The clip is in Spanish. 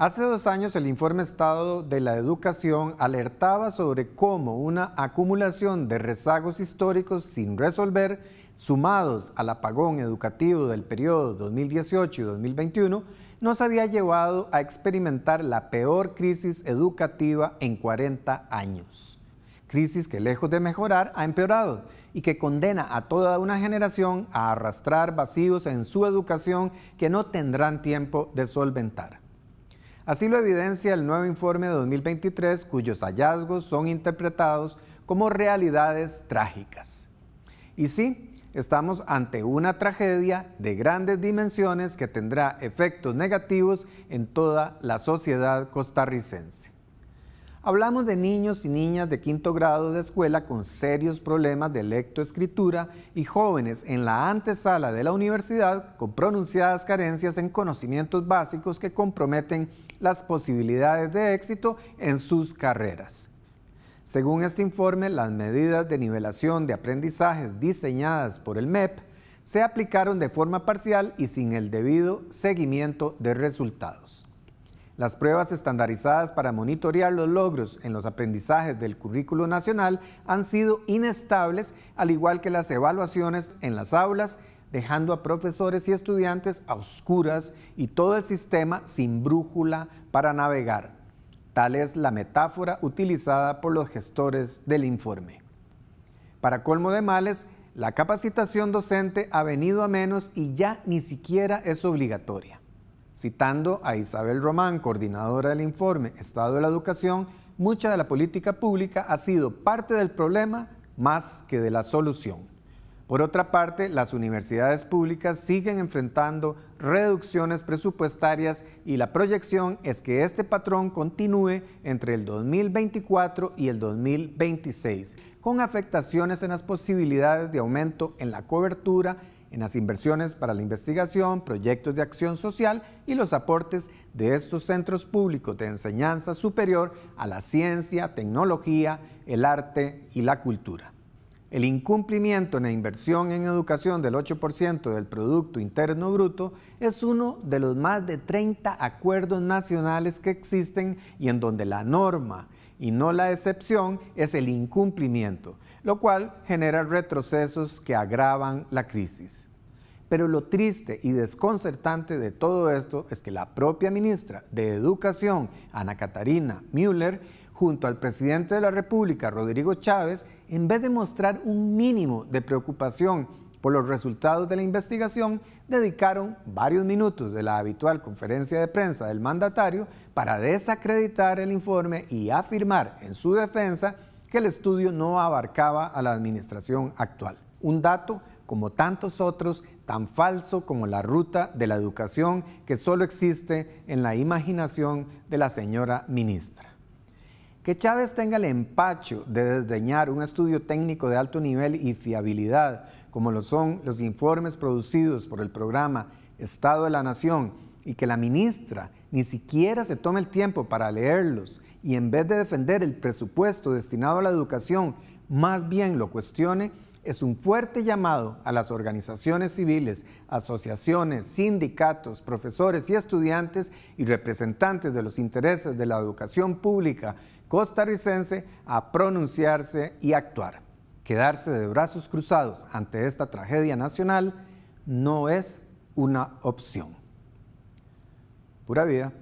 Hace dos años el informe Estado de la Educación alertaba sobre cómo una acumulación de rezagos históricos sin resolver, sumados al apagón educativo del periodo 2018 y 2021, nos había llevado a experimentar la peor crisis educativa en 40 años. Crisis que lejos de mejorar ha empeorado y que condena a toda una generación a arrastrar vacíos en su educación que no tendrán tiempo de solventar. Así lo evidencia el nuevo informe de 2023, cuyos hallazgos son interpretados como realidades trágicas. Y sí, estamos ante una tragedia de grandes dimensiones que tendrá efectos negativos en toda la sociedad costarricense. Hablamos de niños y niñas de quinto grado de escuela con serios problemas de lectoescritura y jóvenes en la antesala de la universidad con pronunciadas carencias en conocimientos básicos que comprometen las posibilidades de éxito en sus carreras. Según este informe, las medidas de nivelación de aprendizajes diseñadas por el MEP se aplicaron de forma parcial y sin el debido seguimiento de resultados. Las pruebas estandarizadas para monitorear los logros en los aprendizajes del currículo nacional han sido inestables, al igual que las evaluaciones en las aulas, dejando a profesores y estudiantes a oscuras y todo el sistema sin brújula para navegar. Tal es la metáfora utilizada por los gestores del informe. Para colmo de males, la capacitación docente ha venido a menos y ya ni siquiera es obligatoria citando a Isabel Román, coordinadora del informe Estado de la Educación, mucha de la política pública ha sido parte del problema más que de la solución. Por otra parte, las universidades públicas siguen enfrentando reducciones presupuestarias y la proyección es que este patrón continúe entre el 2024 y el 2026, con afectaciones en las posibilidades de aumento en la cobertura en las inversiones para la investigación, proyectos de acción social y los aportes de estos centros públicos de enseñanza superior a la ciencia, tecnología, el arte y la cultura. El incumplimiento en la inversión en educación del 8% del Producto Interno Bruto es uno de los más de 30 acuerdos nacionales que existen y en donde la norma y no la excepción es el incumplimiento, lo cual genera retrocesos que agravan la crisis. Pero lo triste y desconcertante de todo esto es que la propia ministra de Educación, Ana Catarina Müller, junto al presidente de la República, Rodrigo Chávez, en vez de mostrar un mínimo de preocupación por los resultados de la investigación, dedicaron varios minutos de la habitual conferencia de prensa del mandatario para desacreditar el informe y afirmar en su defensa que el estudio no abarcaba a la administración actual. Un dato, como tantos otros, tan falso como la ruta de la educación que solo existe en la imaginación de la señora ministra. Que Chávez tenga el empacho de desdeñar un estudio técnico de alto nivel y fiabilidad como lo son los informes producidos por el programa Estado de la Nación, y que la ministra ni siquiera se tome el tiempo para leerlos y en vez de defender el presupuesto destinado a la educación, más bien lo cuestione, es un fuerte llamado a las organizaciones civiles, asociaciones, sindicatos, profesores y estudiantes y representantes de los intereses de la educación pública costarricense a pronunciarse y actuar. Quedarse de brazos cruzados ante esta tragedia nacional no es una opción. Pura vida.